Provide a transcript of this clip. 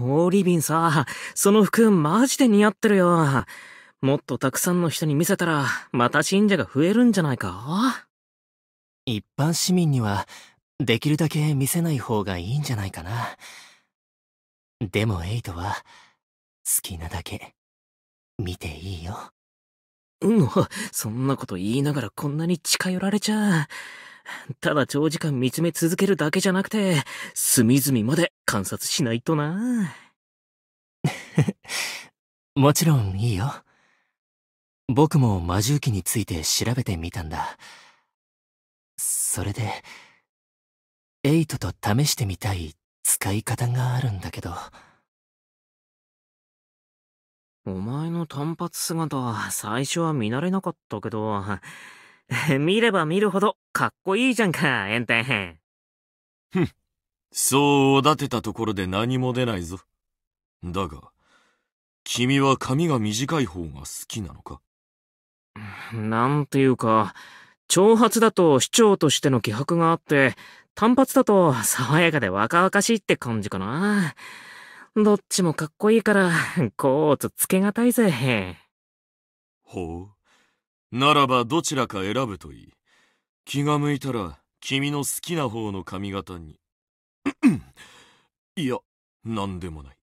オーリビンさ、その服マジで似合ってるよ。もっとたくさんの人に見せたら、また信者が増えるんじゃないか一般市民には、できるだけ見せない方がいいんじゃないかな。でもエイトは、好きなだけ、見ていいよ。うん、そんなこと言いながらこんなに近寄られちゃう。ただ長時間見つめ続けるだけじゃなくて、隅々まで観察しないとな。もちろんいいよ。僕も魔獣器について調べてみたんだ。それで、エイトと試してみたい使い方があるんだけど。お前の短髪姿、最初は見慣れなかったけど、見れば見るほどかっこいいじゃんか、炎天テふん。そうおだてたところで何も出ないぞ。だが、君は髪が短い方が好きなのかなんていうか、長髪だと市長としての気迫があって、単髪だと爽やかで若々しいって感じかな。どっちもかっこいいから、コーツつけがたいぜ。ほう。ならばどちらか選ぶといい。気が向いたら君の好きな方の髪型に。いや、なんでもない。